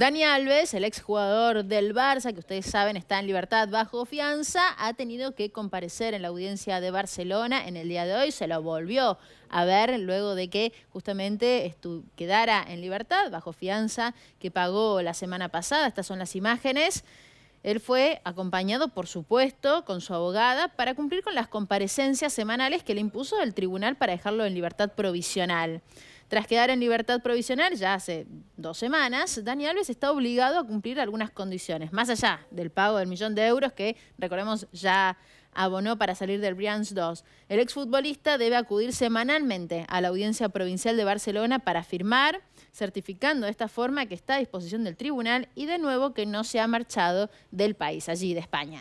Dani Alves, el exjugador del Barça, que ustedes saben está en libertad bajo fianza, ha tenido que comparecer en la audiencia de Barcelona en el día de hoy. Se lo volvió a ver luego de que justamente quedara en libertad bajo fianza que pagó la semana pasada. Estas son las imágenes. Él fue acompañado, por supuesto, con su abogada para cumplir con las comparecencias semanales que le impuso el tribunal para dejarlo en libertad provisional. Tras quedar en libertad provisional ya hace dos semanas, Dani Alves está obligado a cumplir algunas condiciones, más allá del pago del millón de euros que, recordemos, ya abonó para salir del Brians 2. El exfutbolista debe acudir semanalmente a la audiencia provincial de Barcelona para firmar, certificando de esta forma que está a disposición del tribunal y de nuevo que no se ha marchado del país, allí de España.